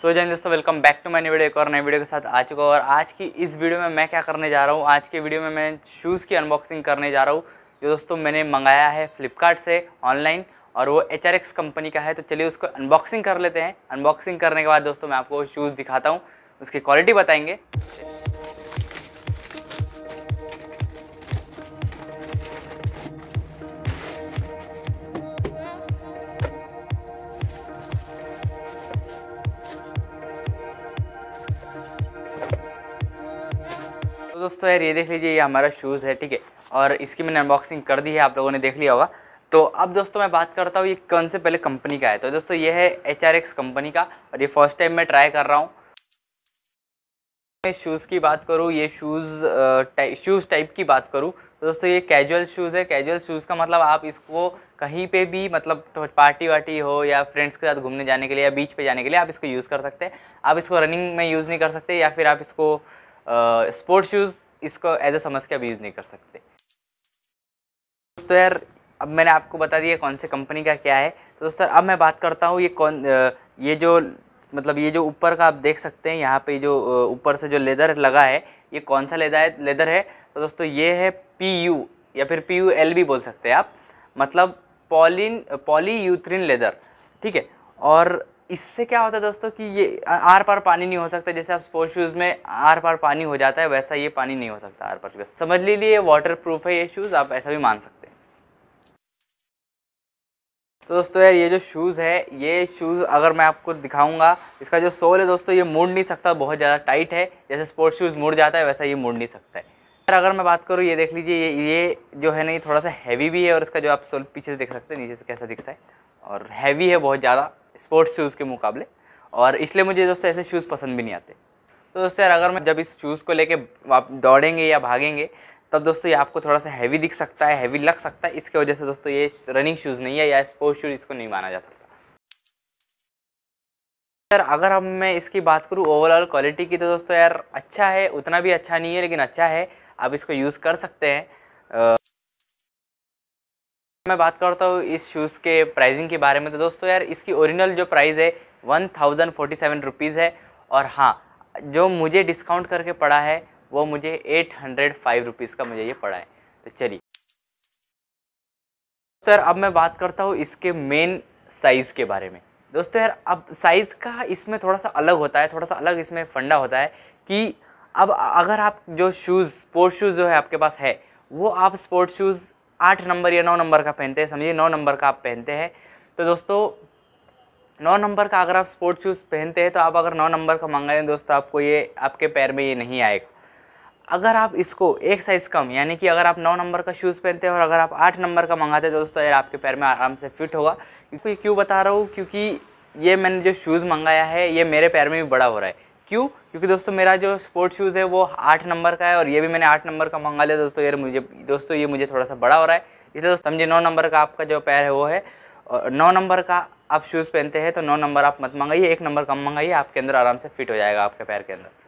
सो जैन दोस्तों welcome back to मैंने वीडियो एक और नए वीडियो के साथ आ चुका हूँ और आज की इस वीडियो में मैं क्या करने जा रहा हूँ आज के वीडियो में मैं शूज़ की अनबॉक्सिंग करने जा रहा हूँ जो दोस्तों मैंने मंगाया है फ्लिपकार्ट से ऑनलाइन और वो एच कंपनी का है तो चलिए उसको अनबॉक्सिंग कर लेते हैं अनबॉक्सिंग करने के बाद दोस्तों मैं आपको शूज़ दिखाता हूँ उसकी क्वालिटी बताएंगे दोस्तों यार ये देख लीजिए ये हमारा शूज़ है ठीक है और इसकी मैंने अनबॉक्सिंग कर दी है आप लोगों ने देख लिया होगा तो अब दोस्तों मैं बात करता हूँ ये कौन से पहले कंपनी का है तो दोस्तों ये है एच कंपनी का और ये फर्स्ट टाइम मैं ट्राई कर रहा हूँ मैं शूज़ की बात करूँ ये शूज़ टाइप शूज़ टाइप की बात करूँ तो दोस्तों ये कैजुअल शूज़ है कैजुअल शूज़ का मतलब आप इसको कहीं पे भी मतलब पार्टी तो वार्टी हो या फ्रेंड्स के साथ घूमने जाने के लिए या बीच पे जाने के लिए आप इसको यूज़ कर सकते हैं आप इसको रनिंग में यूज़ नहीं कर सकते या फिर आप इसको स्पोर्ट्स शूज़ इसको एज अ समझ के अब यूज़ नहीं कर सकते दोस्तों यार अब मैंने आपको बता दिया कौन से कंपनी का क्या है तो दोस्तों अब मैं बात करता हूँ ये कौन ये जो मतलब ये जो ऊपर का आप देख सकते हैं यहाँ पे जो ऊपर से जो लेदर लगा है ये कौन सा लेदर है लेदर है तो दोस्तों ये है पी यू या फिर पी यू एल भी बोल सकते हैं आप मतलब पॉलिन पॉली यूथरीन लेदर ठीक है और इससे क्या होता है दोस्तों कि ये आर पार पानी नहीं हो सकता जैसे आप स्पोर्ट्स शूज़ में आर पार पानी हो जाता है वैसा ये पानी नहीं हो सकता आर पार समझ लीजिए वाटर प्रूफ है ये शूज़ आप ऐसा भी मान सकते हैं तो दोस्तों यार ये जो शूज़ है ये शूज़ अगर मैं आपको दिखाऊंगा इसका जो सोल है दोस्तों ये मुड़ नहीं सकता बहुत ज़्यादा टाइट है जैसे स्पोर्ट्स शूज़ मुड़ जाता है वैसा ये मुड़ नहीं सकता है यार अगर मैं बात करूँ ये देख लीजिए ये ये जो है ना ये थोड़ा सा हैवी भी है और इसका जो आप सोल पीछे से देख सकते हैं नीचे से कैसा दिखता है और हैवी है बहुत ज़्यादा स्पोर्ट्स शूज़ के मुकाबले और इसलिए मुझे दोस्तों ऐसे शूज़ पसंद भी नहीं आते तो दोस्तों यार अगर मैं जब इस शूज़ को लेके आप दौड़ेंगे या भागेंगे तब दोस्तों ये आपको थोड़ा सा हैवी दिख सकता है हैवी लग सकता है इसके वजह से दोस्तों ये रनिंग शूज़ नहीं है या स्पोर्ट्स शूज़ इसको नहीं माना जा सकता सर अगर हम मैं इसकी बात करूँ ओवरऑल क्वालिटी की तो दोस्तों यार अच्छा है उतना भी अच्छा नहीं है लेकिन अच्छा है आप इसको यूज़ कर सकते हैं मैं बात करता हूँ इस शूज़ के प्राइसिंग के बारे में तो दोस्तों यार इसकी ओरिजिनल जो प्राइस है one thousand forty seven rupees है और हाँ जो मुझे डिस्काउंट करके पड़ा है वो मुझे एट हंड्रेड फाइव रुपीज़ का मुझे ये पड़ा है तो चलिए सर अब मैं बात करता हूँ इसके मेन साइज़ के बारे में दोस्तों यार अब साइज़ का इसमें थोड़ा सा अलग होता है थोड़ा सा अलग इसमें फंडा होता है कि अब अगर आप जो शूज़ स्पोर्ट शूज़ जो है आपके पास है वो आप स्पोर्ट शूज़ आठ नंबर या नौ नंबर का पहनते हैं समझिए नौ नंबर का आप पहनते हैं तो दोस्तों नौ नंबर का अगर आप स्पोर्ट शूज़ पहनते हैं तो आप अगर नौ नंबर का लें दोस्तों आपको ये आपके पैर में ये नहीं आएगा अगर आप इसको एक साइज़ कम यानी कि अगर आप नौ नंबर का शूज़ पहनते हैं और अगर आप आठ नंबर का मंगाते हैं तो दोस्तों ये आपके पैर में आराम से फिट होगा क्योंकि क्यों बता रहा हूँ क्योंकि ये मैंने जो शूज़ मंगाया है ये मेरे पैर में भी बड़ा हो रहा है क्यों क्योंकि दोस्तों मेरा जो स्पोर्ट्स शूज़ है वो आठ नंबर का है और ये भी मैंने आठ नंबर का मंगा लिया दोस्तों यार मुझे दोस्तों ये मुझे थोड़ा सा बड़ा हो रहा है इसलिए दोस्तों समझे नौ नंबर का आपका जो पैर है वो है और नौ नंबर का आप शूज़ पहनते हैं तो नौ नंबर आप मत मंगाइए एक नंबर कम मंगाइए आपके अंदर आराम से फिट हो जाएगा आपके पैर के अंदर